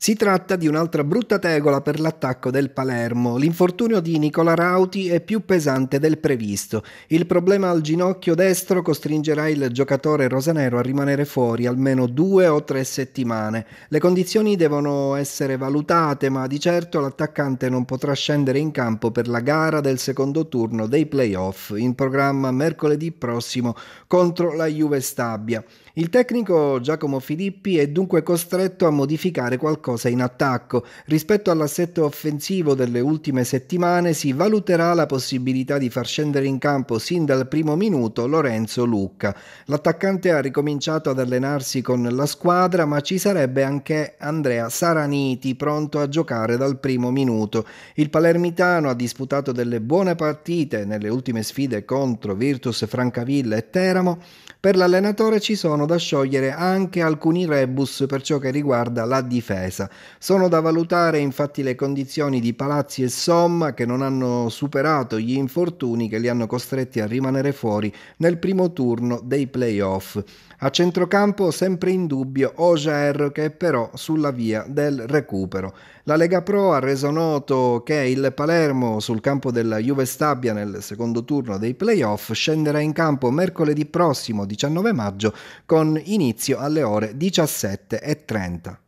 Si tratta di un'altra brutta tegola per l'attacco del Palermo. L'infortunio di Nicola Rauti è più pesante del previsto. Il problema al ginocchio destro costringerà il giocatore rosanero a rimanere fuori almeno due o tre settimane. Le condizioni devono essere valutate, ma di certo l'attaccante non potrà scendere in campo per la gara del secondo turno dei playoff in programma mercoledì prossimo contro la Juve Stabia. Il tecnico Giacomo Filippi è dunque costretto a modificare qualcosa qualcosa in attacco. Rispetto all'assetto offensivo delle ultime settimane si valuterà la possibilità di far scendere in campo sin dal primo minuto Lorenzo Lucca. L'attaccante ha ricominciato ad allenarsi con la squadra, ma ci sarebbe anche Andrea Saraniti pronto a giocare dal primo minuto. Il palermitano ha disputato delle buone partite nelle ultime sfide contro Virtus Francavilla e Teramo. Per l'allenatore ci sono da sciogliere anche alcuni rebus per ciò che riguarda la difesa sicurezza. Sono da valutare infatti le condizioni di Palazzi e Somma che non hanno superato gli infortuni che li hanno costretti a rimanere fuori nel primo turno dei playoff. A centrocampo sempre in dubbio Ogier che è però sulla via del recupero. La Lega Pro ha reso noto che il Palermo sul campo della Juve Stabia nel secondo turno dei playoff scenderà in campo mercoledì prossimo 19 maggio con inizio alle ore 17.30.